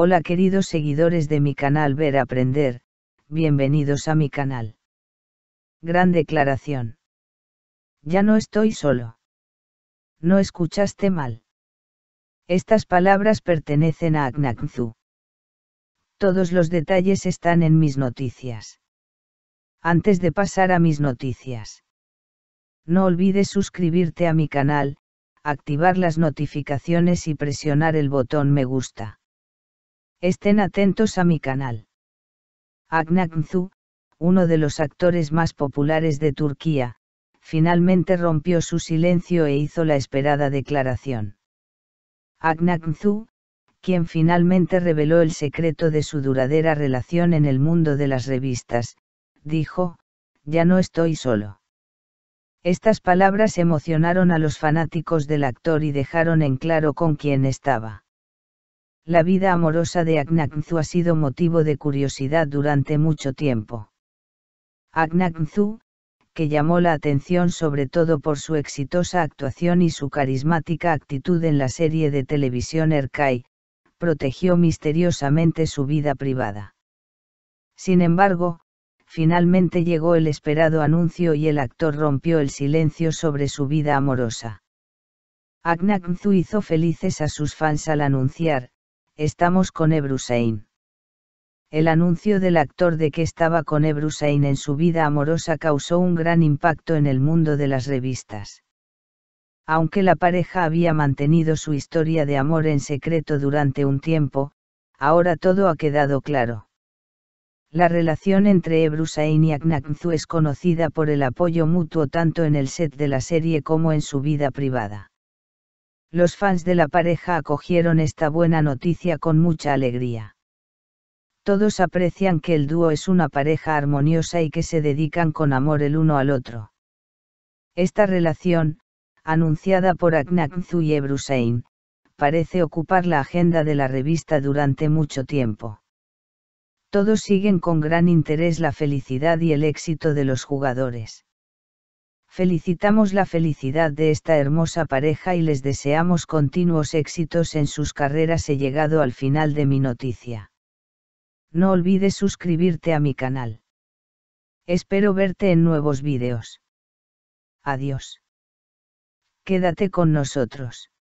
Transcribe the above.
Hola queridos seguidores de mi canal Ver Aprender, bienvenidos a mi canal. Gran declaración. Ya no estoy solo. No escuchaste mal. Estas palabras pertenecen a Agnakzu. Todos los detalles están en mis noticias. Antes de pasar a mis noticias. No olvides suscribirte a mi canal, activar las notificaciones y presionar el botón me gusta. Estén atentos a mi canal. Agnanzu, uno de los actores más populares de Turquía, finalmente rompió su silencio e hizo la esperada declaración. Agnanzu, quien finalmente reveló el secreto de su duradera relación en el mundo de las revistas, dijo, ya no estoy solo. Estas palabras emocionaron a los fanáticos del actor y dejaron en claro con quién estaba. La vida amorosa de Aknaknzu ha sido motivo de curiosidad durante mucho tiempo. Aknaknzu, que llamó la atención sobre todo por su exitosa actuación y su carismática actitud en la serie de televisión Erkai, protegió misteriosamente su vida privada. Sin embargo, finalmente llegó el esperado anuncio y el actor rompió el silencio sobre su vida amorosa. Aknaknzu hizo felices a sus fans al anunciar, estamos con Sain. El anuncio del actor de que estaba con Ebru Sain en su vida amorosa causó un gran impacto en el mundo de las revistas. Aunque la pareja había mantenido su historia de amor en secreto durante un tiempo, ahora todo ha quedado claro. La relación entre Ebru Sain y Aknakzu es conocida por el apoyo mutuo tanto en el set de la serie como en su vida privada. Los fans de la pareja acogieron esta buena noticia con mucha alegría. Todos aprecian que el dúo es una pareja armoniosa y que se dedican con amor el uno al otro. Esta relación, anunciada por Aknakzu y Ebrusein, parece ocupar la agenda de la revista durante mucho tiempo. Todos siguen con gran interés la felicidad y el éxito de los jugadores. Felicitamos la felicidad de esta hermosa pareja y les deseamos continuos éxitos en sus carreras. He llegado al final de mi noticia. No olvides suscribirte a mi canal. Espero verte en nuevos vídeos. Adiós. Quédate con nosotros.